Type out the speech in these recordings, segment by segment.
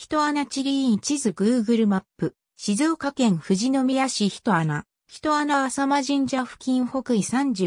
人穴地理院地図 Google マップ、静岡県富士宮市人穴、人穴浅間神社付近北緯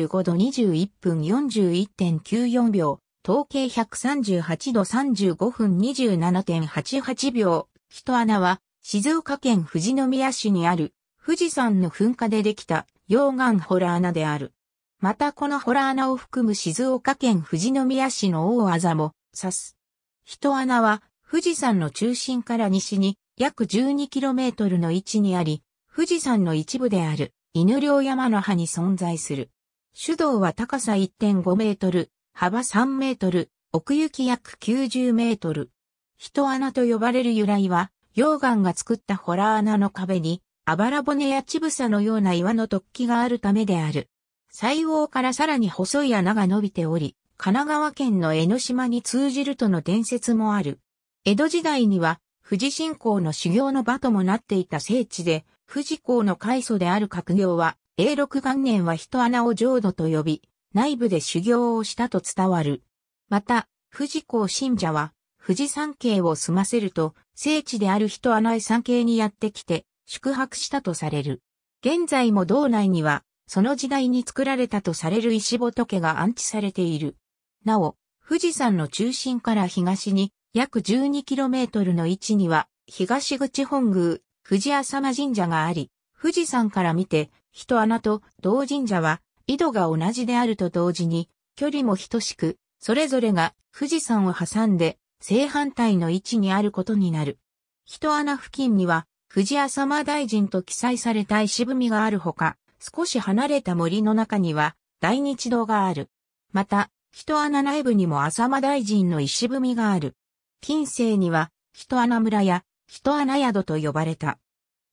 35度21分41.94秒、統計138度35分27.88秒、人穴は静岡県富士宮市にある富士山の噴火でできた溶岩洞穴である。またこの洞穴を含む静岡県富士宮市の大あざも指す。人穴は富士山の中心から西に約 12km の位置にあり、富士山の一部である犬領山の葉に存在する。主道は高さ1.5メートル、幅3メートル、奥行き約90メートル。人穴と呼ばれる由来は、溶岩が作ったホラー穴の壁に、あばら骨やちぶさのような岩の突起があるためである。西欧からさらに細い穴が伸びており、神奈川県の江ノ島に通じるとの伝説もある。江戸時代には富士信仰の修行の場ともなっていた聖地で、富士港の開祖である閣僚は、永禄元年は人穴を浄土と呼び、内部で修行をしたと伝わる。また、富士港信者は、富士山系を済ませると、聖地である人穴へ山系にやってきて、宿泊したとされる。現在も道内には、その時代に作られたとされる石仏が安置されている。なお、富士山の中心から東に約 12km の位置には、東口本宮、富士浅間神社があり、富士山から見て、人穴と同神社は、緯度が同じであると同時に、距離も等しく、それぞれが富士山を挟んで、正反対の位置にあることになる。人穴付近には、富士浅間大臣と記載された石踏みがあるほか、少し離れた森の中には、大日堂がある。また、人穴内部にも浅間大臣の石踏みがある。近世には、人穴村や、人穴宿と呼ばれた。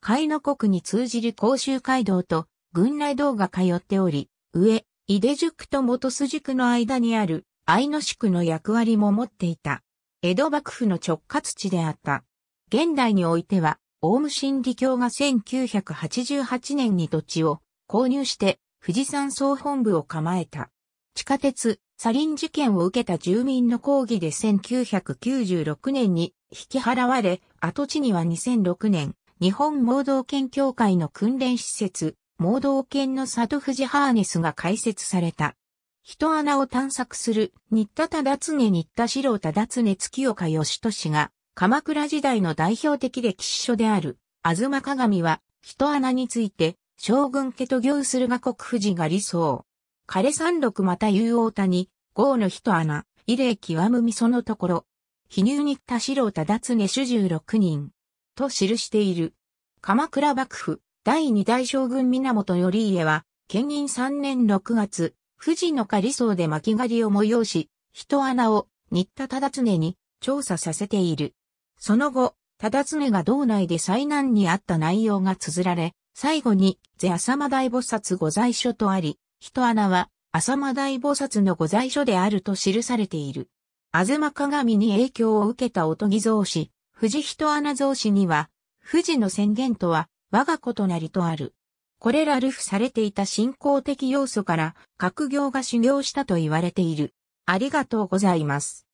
海の国に通じる甲州街道と、軍内道が通っており、上、井出宿と元須宿の間にある、愛の宿の役割も持っていた。江戸幕府の直轄地であった。現代においては、オウム真理教が1988年に土地を購入して富士山総本部を構えた。地下鉄、サリン事件を受けた住民の抗議で1996年に引き払われ、跡地には2006年、日本盲導犬協会の訓練施設、盲導犬の里富士ハーネスが開設された。人穴を探索する、新田忠常新田四郎忠常月岡義俊が、鎌倉時代の代表的歴史書である、東鏡は、人穴について、将軍家と行するが国富士が理想。枯山麓また雄大谷、豪の人穴、異例極むみそのところ。非入に田代忠常主従六人。と記している。鎌倉幕府、第二代将軍源頼家は、県任三年六月、富士の仮想で巻狩りを催し、人穴を新田忠常に調査させている。その後、忠常が道内で災難にあった内容が綴られ、最後に、是浅間大菩薩御在所とあり、人穴は、浅間大菩薩の御在所であると記されている。あずま鏡に影響を受けたおとぎ像詞、富士人穴像詞には、富士の宣言とは、我がことなりとある。これらルフされていた信仰的要素から、格行が修行したと言われている。ありがとうございます。